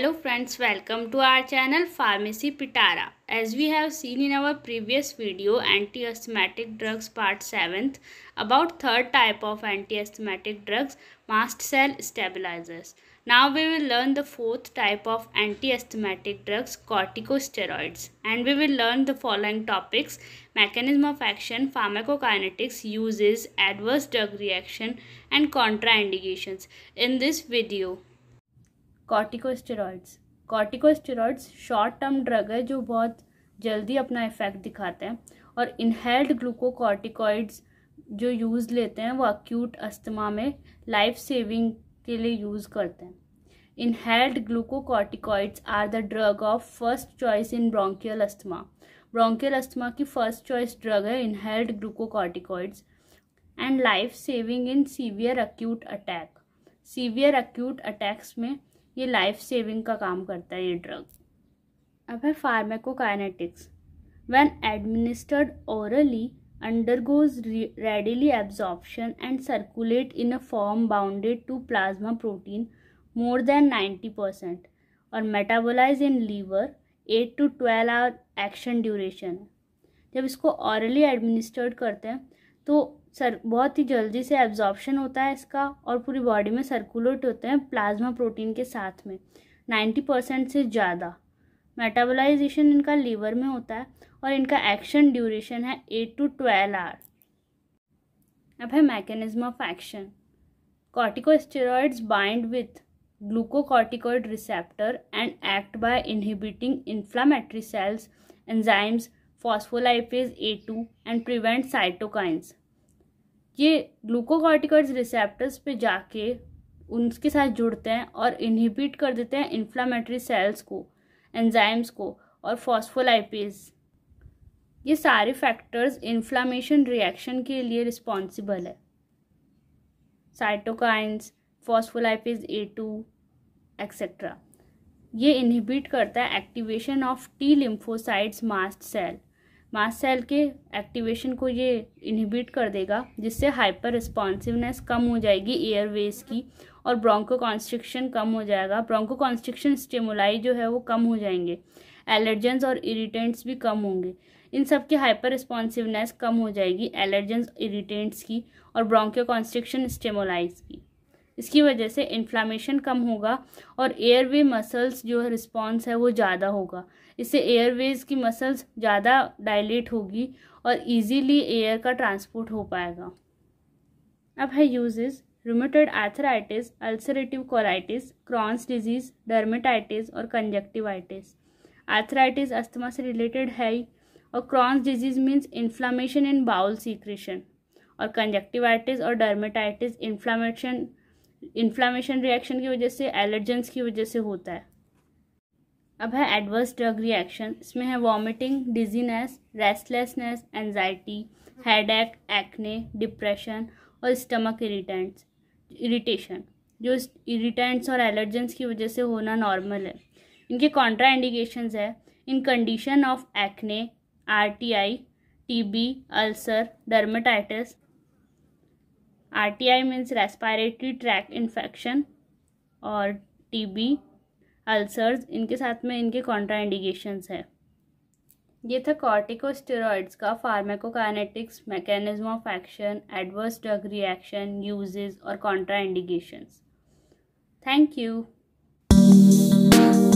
hello friends welcome to our channel pharmacy pitara as we have seen in our previous video anti-asthmatic drugs part 7th about third type of anti-asthmatic drugs mast cell stabilizers now we will learn the fourth type of anti-asthmatic drugs corticosteroids and we will learn the following topics mechanism of action pharmacokinetics uses adverse drug reaction and contraindications in this video corticosteroids corticosteroids short term drug है जो बहुत जल्दी अपना effect दिखाते हैं और inhaled glucocorticoids जो use लेते हैं वो अक्यूट अस्थमा में लाइफ सेविंग के लिए यूज़ करते हैं inhaled glucocorticoids are the drug of first choice in bronchial asthma bronchial asthma की फर्स्ट चॉइस ड्रग है inhaled glucocorticoids and life saving in severe acute attack severe acute attacks में ये life saving का काम करता है ये ड्रग अब है pharmacokinetics when administered orally goes readily absorption and circulate in a form bounded to plasma protein more than ninety percent और metabolize in liver eight to twelve hour action duration जब इसको ऑरली एडमिनिस्टर्ड करते हैं तो sir बहुत ही जल्दी से absorption होता है इसका और पूरी बॉडी में सर्कुलेट होते हैं प्लाज्मा प्रोटीन के साथ में नाइन्टी परसेंट से ज़्यादा मेटाबोलाइजेशन इनका लीवर में होता है और इनका एक्शन ड्यूरेशन है एट टू ट्वेल्व आवर्स अब है mechanism of action corticosteroids bind with receptor and act by inhibiting inflammatory cells enzymes enzymes A two and prevent cytokines ये ग्लूकोकॉर्टिकॉइड्स रिसेप्टर्स पे जाके उनके साथ जुड़ते हैं और इनहिबिट कर देते हैं इन्फ्लामेटरी सेल्स को एंजाइम्स को और फॉस्फोलाइपेज ये सारे फैक्टर्स इन्फ्लामेशन रिएक्शन के लिए रिस्पॉन्सिबल है cytokines phospholipase A two etcetera ये इनहिबिट करता है activation of T lymphocytes mast cell mast cell के एक्टिवेशन को ये इनहिबिट कर देगा जिससे हाइपर रिस्पॉन्सिवनेस कम हो जाएगी एयरवेज की और ब्रोंको कॉन्स्ट्रिक्शन कम हो जाएगा ब्रोंको कॉन्स्ट्रिक्शन स्टिमुलाई जो है वो कम हो जाएंगे एलर्जेंस और इरिटेंट्स भी कम होंगे इन सब की हाइपर रिस्पॉन्सिवनेस कम हो जाएगी एलर्जेंस इरीटेंट्स की और ब्रोंको कॉन्स्ट्रिक्शन स्टिमुलाइज की इसकी वजह से इन्फ्लामेशन कम होगा और एयरवे मसल्स जो है रिस्पॉन्स है वो ज़्यादा होगा इससे एयरवेज की मसल्स ज़्यादा डायलेट होगी और इजीली एयर का ट्रांसपोर्ट हो पाएगा अब है uses rheumatoid arthritis ulcerative colitis Crohn's disease dermatitis और कंजक्टिवाइटिस आर्थराइटिस अस्थमा से रिलेटेड है ही और Crohn's disease means inflammation in bowel secretion और कंजक्टिवाइटिस और डर्मेटाइटिस इन्फ्लामेशन इन्फ्लामेशन रिएक्शन की वजह से एलर्जेंस की वजह से होता है अब है एडवर्स ड्रग रिएक्शन इसमें है vomiting dizziness restlessness anxiety headache acne depression और स्टमक इरीटेंट्स इरीटेशन जो इरीटेंट्स और एलर्जेंस की वजह से होना नॉर्मल है इनके कॉन्ट्रा इंडिकेशंस है in condition of acne R T I T B ulcer dermatitis R T I means respiratory tract infection और टी बी अल्सर्स इनके साथ में इनके कॉन्ट्राइंडिकेशंस है ये था कॉर्टिकोस्टेरॉइड्स का pharmacokinetics mechanism of action adverse drug reaction uses और कॉन्ट्राइंडिकेशंस थैंक यू